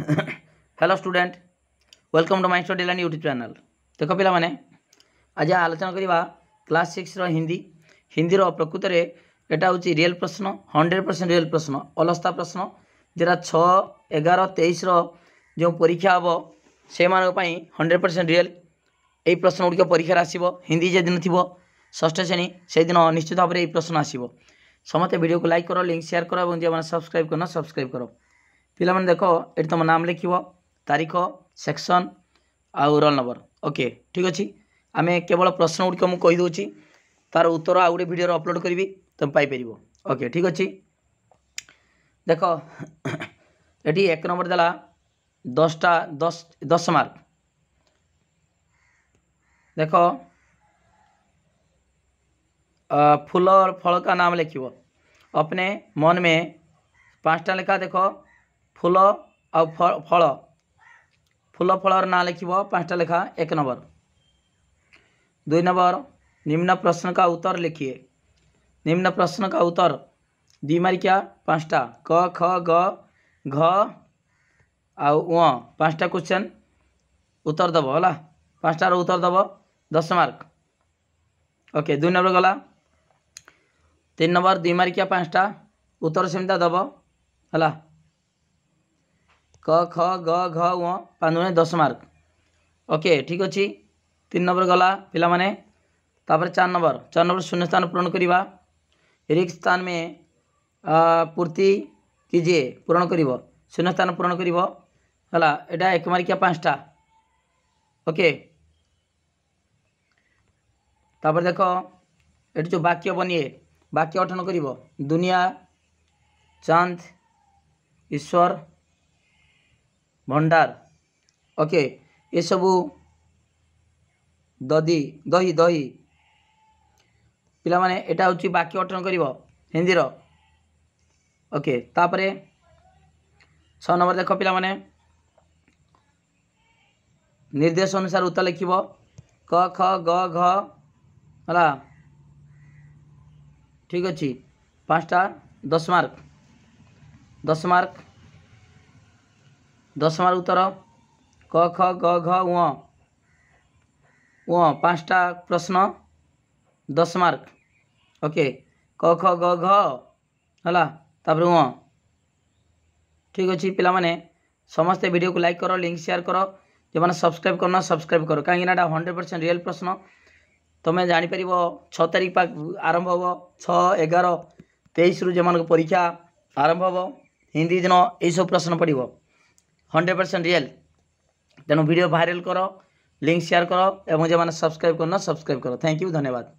hello student welcome to my study land YouTube channel देख पाने आज आलोचना करवा क्लास सिक्स रिंदी हिंदी प्रकृत में यहाँ हूँ रियल प्रश्न हंड्रेड परसेंट रियल प्रश्न अलस्ता प्रश्न जेटा छ एगार तेईस जो परीक्षा हे से मानी हंड्रेड परसेंट रियल यही प्रश्न गुड़िक परीक्षार आसो हिंदी जेदिन थी ष्ठ श्रेणी से दिन निश्चित भाव में यही प्रश्न आसो समस्त भिडियो को लाइक कर लिंक सेयार कर और जो मैंने सब्सक्राइब करना सब्सक्राइब करो ପିଲାମାନେ ଦେଖ ଏଠି ତୁମ ନାମ ଲେଖିବ ତାରିଖ ସେକ୍ସନ୍ ଆଉ ରୋଲ୍ ନମ୍ବର ଓକେ ଠିକ୍ ଅଛି ଆମେ କେବଳ ପ୍ରଶ୍ନ ଗୁଡ଼ିକ ମୁଁ କହିଦେଉଛି ତା'ର ଉତ୍ତର ଆଉ ଗୋଟେ ଭିଡ଼ିଓରେ ଅପଲୋଡ଼ କରିବି ତୁମେ ପାଇପାରିବ ଓକେ ଠିକ୍ ଅଛି ଦେଖ ଏଠି ଏକ ନମ୍ବର ଦେଲା ଦଶଟା ଦଶ ଦଶ ମାର୍କ ଦେଖ फूल और फल का नाम लिखो अपने मन में पाँचटा लेखा देखो फूल आ फल फूल फल ना लिख पाँचटा लेखा एक नंबर दुई नंबर निम्न प्रश्न का उत्तर लिखिए निम्न प्रश्न का उत्तर द्विमारिकिया पाँचटा क ख ग घ आउ क्वेश्चन उत्तर दब है पाँचटार उत्तर दब दस मार्क ओके दुई नंबर गला तीन नंबर द्विमारिकिया पाँचटा उत्तर सेमता दब है क ख ग घ पांचजे दस मार्क ओके ठीक अच्छे तीन नंबर गला पाने चार नंबर चार नंबर शून्य स्थान पूरण करवा रिक्स स्थान में पूर्ति किए पूरण कर शून्य स्थान पूरण करा एक मार्किया पाँचटा ओके तापर देख ये जो वाक्य बनिए वाक्य गठन कर दुनिया चांद ईश्वर ଭଣ୍ଡାର ଓକେ ଏସବୁ ଦଦି ଦହି ଦହି ପିଲାମାନେ ଏଇଟା ହେଉଛି ବାକ୍ୟ ଗଠନ କରିବ ହିନ୍ଦୀର ଓକେ ତାପରେ ଛଅ ନମ୍ବର ଦେଖ ପିଲାମାନେ ନିର୍ଦ୍ଦେଶ ଅନୁସାରେ ଉତ୍ତର ଲେଖିବ କ ଖ ଗ ଘ ହେଲା ଠିକ୍ ଅଛି ପାଞ୍ଚଟା ଦଶ ମାର୍କ ଦଶ ମାର୍କ दस दशमार उत्तर क ख ग घ पांचटा प्रश्न दस मार्क ओके क ख ग घर उ ठीक अच्छे पे समस्ते वीडियो को लाइक करो लिंक शेयर करो जो मैंने सब्सक्राइब करना सब्सक्राइब करो कहीं हंड्रेड परसेंट रियल प्रश्न तुम्हें जापर छः तारिख पा आरंभ हे छार तेईस रू जो परीक्षा आरंभ हे हिंदी दिन यही सब प्रश्न पड़ो हंड्रेड परसेंट रियल तेणु भिड भाइराल कर लिंक सेयार कर और जो मैंने सब्सक्राइब करना सब्सक्राइब कर थैंक यू धन्यवाद